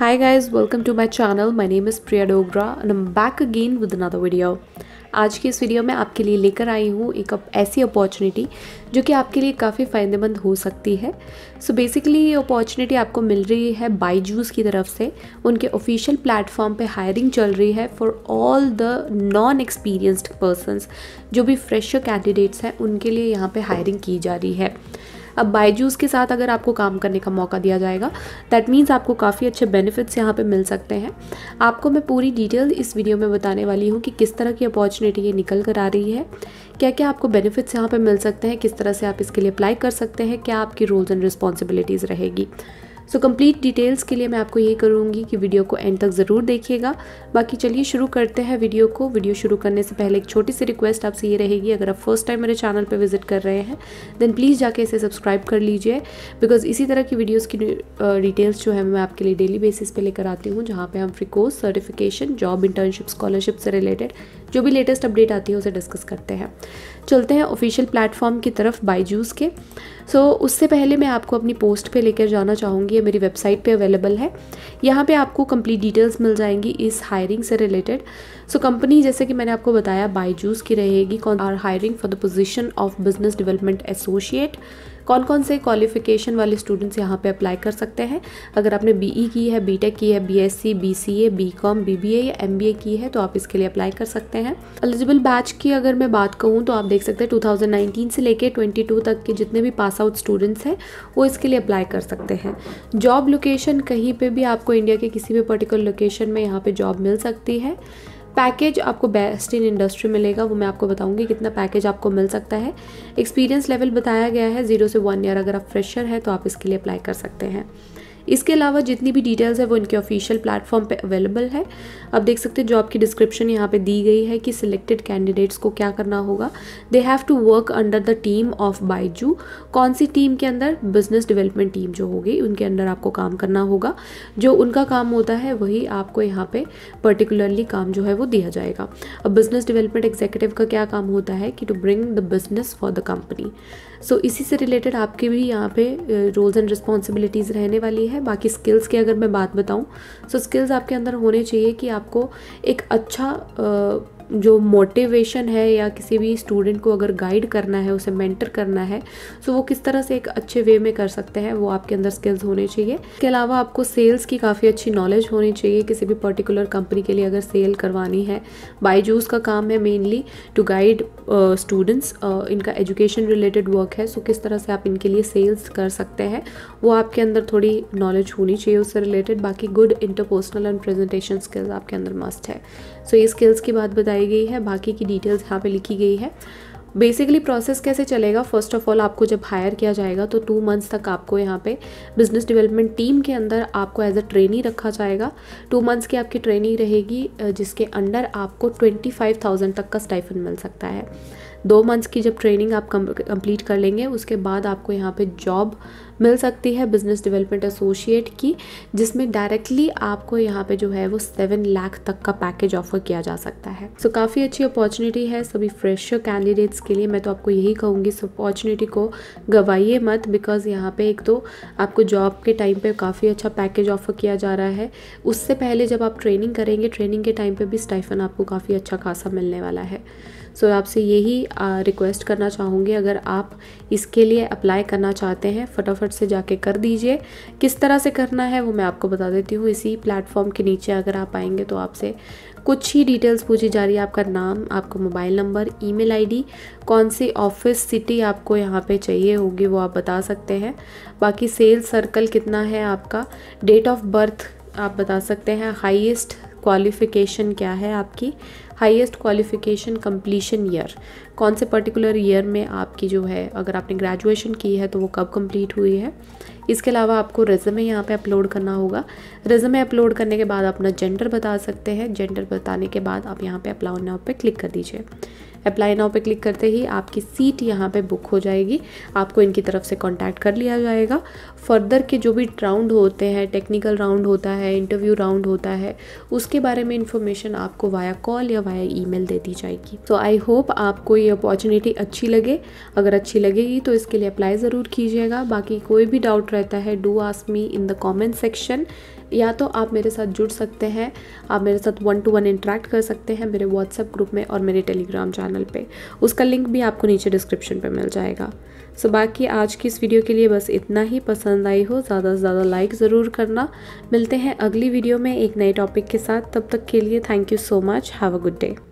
Hi guys, welcome to my channel. My name is Priya Dogra and I'm back again with another video. आज की इस video में आपके लिए लेकर आई हूँ एक ऐसी अपॉर्चुनिटी जो कि आपके लिए काफ़ी फ़ायदेमंद हो सकती है सो बेसिकली ये अपॉर्चुनिटी आपको मिल रही है बाईजूस की तरफ से उनके ऑफिशियल प्लेटफॉर्म पे हायरिंग चल रही है for all the non experienced persons जो भी फ्रेशर कैंडिडेट्स हैं उनके लिए यहाँ पर हायरिंग की जा रही है अब बायजूस के साथ अगर आपको काम करने का मौका दिया जाएगा दैट मीन्स आपको काफ़ी अच्छे बेनिफिट्स यहाँ पर मिल सकते हैं आपको मैं पूरी डिटेल इस वीडियो में बताने वाली हूँ कि किस तरह की अपॉर्चुनिटी ये निकल कर आ रही है क्या क्या आपको बेनिफिट्स यहाँ पर मिल सकते हैं किस तरह से आप इसके लिए अप्लाई कर सकते हैं क्या आपकी रोल्स एंड रिस्पॉन्सिबिलिटीज़ रहेगी सो कंप्लीट डिटेल्स के लिए मैं आपको ये करूँगी कि वीडियो को एंड तक ज़रूर देखिएगा बाकी चलिए शुरू करते हैं वीडियो को वीडियो शुरू करने से पहले एक छोटी सी रिक्वेस्ट आपसे ये रहेगी अगर आप फर्स्ट टाइम मेरे चैनल पर विजिट कर रहे हैं देन प्लीज़ जाके इसे सब्सक्राइब कर लीजिए बिकॉज इसी तरह की वीडियोज़ की डिटेल्स जो है मैं आपके लिए डेली बेसिस पर लेकर आती हूँ जहाँ पर हम free course certification job internship scholarship से रिलेटेड जो भी लेटेस्ट अपडेट आती है उसे डिस्कस करते हैं चलते हैं ऑफिशियल प्लेटफॉर्म की तरफ बाईजूस के सो so, उससे पहले मैं आपको अपनी पोस्ट पे लेकर जाना चाहूँगी ये मेरी वेबसाइट पे अवेलेबल है यहाँ पे आपको कंप्लीट डिटेल्स मिल जाएंगी इस हायरिंग से रिलेटेड सो कंपनी जैसे कि मैंने आपको बताया बाईजूस की रहेगी कौन are hiring for the position of business development associate कौन कौन से क्वालिफिकेशन वाले स्टूडेंट्स यहाँ पे अप्लाई कर सकते हैं अगर आपने बीई e की है बीटेक की है बीएससी बीसीए बीकॉम बीबीए या एमबीए की है तो आप इसके लिए अप्लाई कर सकते हैं एलिजिबल बैच की अगर मैं बात कहूँ तो आप देख सकते हैं नाइनटीन से लेकर टू तक के जितने भी पास आउट स्टूडेंट्स हैं वो इसके लिए अप्लाई कर सकते हैं जॉब लोकेशन कहीं पर भी आपको इंडिया के किसी भी पर्टिकुलर लोकेशन में यहाँ पर जॉब मिल सकती है पैकेज आपको बेस्ट इन इंडस्ट्री मिलेगा वो मैं आपको बताऊंगी कितना पैकेज आपको मिल सकता है एक्सपीरियंस लेवल बताया गया है ज़ीरो से वन ईयर अगर आप फ्रेशर हैं तो आप इसके लिए अप्लाई कर सकते हैं इसके अलावा जितनी भी डिटेल्स है वो इनके ऑफिशियल प्लेटफॉर्म पे अवेलेबल है आप देख सकते हैं जॉब की डिस्क्रिप्शन यहाँ पे दी गई है कि सिलेक्टेड कैंडिडेट्स को क्या करना होगा they have to work under the team of Byju कौन सी टीम के अंदर बिजनेस डेवलपमेंट टीम जो होगी उनके अंदर आपको काम करना होगा जो उनका काम होता है वही आपको यहाँ पे पर्टिकुलरली काम जो है वो दिया जाएगा अब बिजनेस डिवेलपमेंट एग्जीक्यूटिव का क्या काम होता है कि to bring the business for the company so so, इसी से रिलेटेड आपके भी यहाँ पे रोल्स एंड रिस्पॉन्सिबिलिटीज़ रहने वाली है बाकी स्किल्स की अगर मैं बात बताऊँ सो स्किल्स आपके अंदर होने चाहिए कि आपको एक अच्छा जो मोटिवेशन है या किसी भी स्टूडेंट को अगर गाइड करना है उसे मेंटर करना है सो तो वो किस तरह से एक अच्छे वे में कर सकते हैं वो आपके अंदर स्किल्स होने चाहिए इसके अलावा आपको सेल्स की काफ़ी अच्छी नॉलेज होनी चाहिए किसी भी पर्टिकुलर कंपनी के लिए अगर सेल करवानी है बाईजूस का काम है मेनली टू गाइड स्टूडेंट्स इनका एजुकेशन रिलेटेड वर्क है सो किस तरह से आप इनके लिए सेल्स कर सकते हैं वो आपके अंदर थोड़ी नॉलेज होनी चाहिए उससे रिलेटेड बाकी good interpersonal and presentation skills आपके अंदर मस्ट है सो so, ये स्किल्स की बात बताई बताई गई है बाकी की डिटेल्स यहाँ पे लिखी गई है बेसिकली प्रोसेस कैसे चलेगा फर्स्ट ऑफ ऑल आपको जब हायर किया जाएगा तो टू मंथ्स तक आपको यहाँ पे बिजनेस डेवलपमेंट टीम के अंदर आपको एज अ ट्रेनी रखा जाएगा टू मंथ्स की आपकी ट्रेनिंग रहेगी जिसके अंडर आपको ट्वेंटी फाइव थाउजेंड तक का स्टाइफन मिल सकता है दो मंथ्स की जब ट्रेनिंग आप कंप्लीट कर लेंगे उसके बाद आपको यहाँ पे जॉब मिल सकती है बिज़नेस डेवलपमेंट एसोसिएट की जिसमें डायरेक्टली आपको यहाँ पे जो है वो सेवन लाख तक का पैकेज ऑफर किया जा सकता है सो so, काफ़ी अच्छी अपॉर्चुनिटी है सभी फ्रेशर कैंडिडेट्स के लिए मैं तो आपको यही कहूँगी इस अपॉर्चुनिटी को गवाइए मत बिकॉज यहाँ पे एक तो आपको जॉब के टाइम पे काफ़ी अच्छा पैकेज ऑफर किया जा रहा है उससे पहले जब आप ट्रेनिंग करेंगे ट्रेनिंग के टाइम पर भी स्टाइफन आपको काफ़ी अच्छा खासा मिलने वाला है सो so, आपसे यही रिक्वेस्ट करना चाहूँगी अगर आप इसके लिए अप्लाई करना चाहते हैं फटाफट से जाके कर दीजिए किस तरह से करना है वो मैं आपको बता देती हूँ इसी प्लेटफॉर्म के नीचे अगर आप आएंगे तो आपसे कुछ ही डिटेल्स पूछी जा रही है आपका नाम आपका मोबाइल नंबर ईमेल आईडी कौन सी ऑफिस सिटी आपको यहाँ पे चाहिए होगी वो आप बता सकते हैं बाकी सेल्स सर्कल कितना है आपका डेट ऑफ बर्थ आप बता सकते हैं हाईएस्ट क्वालिफ़िकेशन क्या है आपकी हाईएस्ट क्वालिफ़िकेशन कम्प्लीशन ईयर कौन से पर्टिकुलर ईयर में आपकी जो है अगर आपने ग्रेजुएशन की है तो वो कब कंप्लीट हुई है इसके अलावा आपको रेजमे यहाँ पे अपलोड करना होगा रेजमे अपलोड करने के बाद अपना जेंडर बता सकते हैं जेंडर बताने के बाद आप यहाँ पे अपलाउ नाव पे क्लिक कर दीजिए अप्लाई नाउ पे क्लिक करते ही आपकी सीट यहाँ पे बुक हो जाएगी आपको इनकी तरफ से कांटेक्ट कर लिया जाएगा फर्दर के जो भी राउंड होते हैं टेक्निकल राउंड होता है इंटरव्यू राउंड होता है उसके बारे में इन्फॉर्मेशन आपको वाया कॉल या वाया ईमेल दे दी जाएगी तो आई होप आपको ये अपॉर्चुनिटी अच्छी लगे अगर अच्छी लगेगी तो इसके लिए अप्लाई ज़रूर कीजिएगा बाकी कोई भी डाउट रहता है do ask me in the comment section या तो आप मेरे साथ जुड़ सकते हैं आप मेरे साथ वन टू वन इंटरेक्ट कर सकते हैं मेरे व्हाट्सएप ग्रुप में और मेरे टेलीग्राम चैनल पे उसका लिंक भी आपको नीचे डिस्क्रिप्शन पे मिल जाएगा सो so, बाकी आज की इस वीडियो के लिए बस इतना ही पसंद आई हो ज़्यादा से ज़्यादा लाइक ज़रूर करना मिलते हैं अगली वीडियो में एक नए टॉपिक के साथ तब तक के लिए thank you so much have a good day